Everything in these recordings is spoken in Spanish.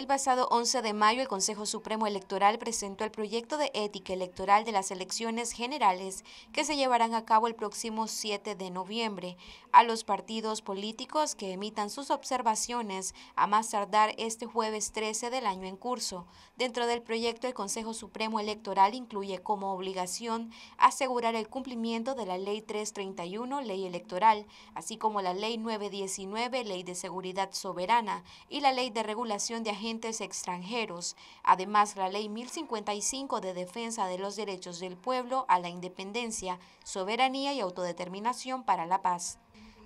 El pasado 11 de mayo, el Consejo Supremo Electoral presentó el proyecto de ética electoral de las elecciones generales que se llevarán a cabo el próximo 7 de noviembre. A los partidos políticos que emitan sus observaciones a más tardar este jueves 13 del año en curso. Dentro del proyecto, el Consejo Supremo Electoral incluye como obligación asegurar el cumplimiento de la Ley 331, Ley Electoral, así como la Ley 919, Ley de Seguridad Soberana, y la Ley de Regulación de Agencias extranjeros. Además, la Ley 1055 de Defensa de los Derechos del Pueblo a la Independencia, Soberanía y Autodeterminación para la Paz.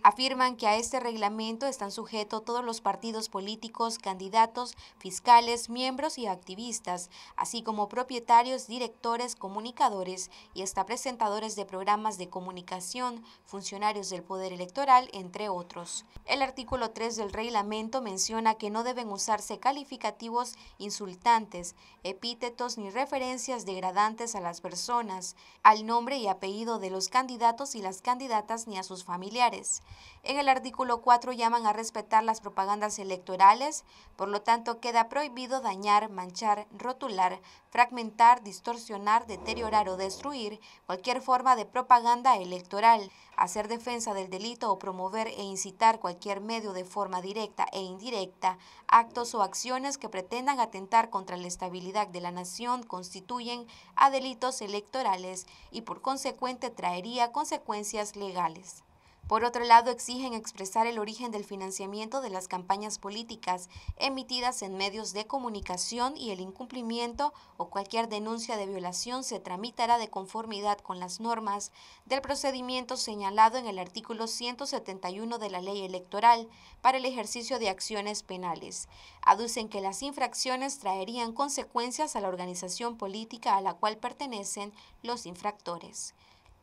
Afirman que a este reglamento están sujetos todos los partidos políticos, candidatos, fiscales, miembros y activistas, así como propietarios, directores, comunicadores y hasta presentadores de programas de comunicación, funcionarios del Poder Electoral, entre otros. El artículo 3 del reglamento menciona que no deben usarse calificativos insultantes, epítetos ni referencias degradantes a las personas, al nombre y apellido de los candidatos y las candidatas ni a sus familiares. En el artículo 4 llaman a respetar las propagandas electorales, por lo tanto queda prohibido dañar, manchar, rotular, fragmentar, distorsionar, deteriorar o destruir cualquier forma de propaganda electoral, hacer defensa del delito o promover e incitar cualquier medio de forma directa e indirecta, actos o acciones que pretendan atentar contra la estabilidad de la nación constituyen a delitos electorales y por consecuente traería consecuencias legales. Por otro lado, exigen expresar el origen del financiamiento de las campañas políticas emitidas en medios de comunicación y el incumplimiento o cualquier denuncia de violación se tramitará de conformidad con las normas del procedimiento señalado en el artículo 171 de la ley electoral para el ejercicio de acciones penales. Aducen que las infracciones traerían consecuencias a la organización política a la cual pertenecen los infractores.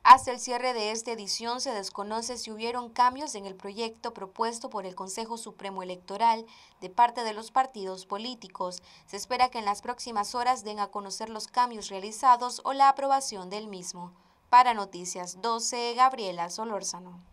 Hasta el cierre de esta edición se desconoce si hubieron cambios en el proyecto propuesto por el Consejo Supremo Electoral de parte de los partidos políticos. Se espera que en las próximas horas den a conocer los cambios realizados o la aprobación del mismo. Para Noticias 12, Gabriela Solórzano.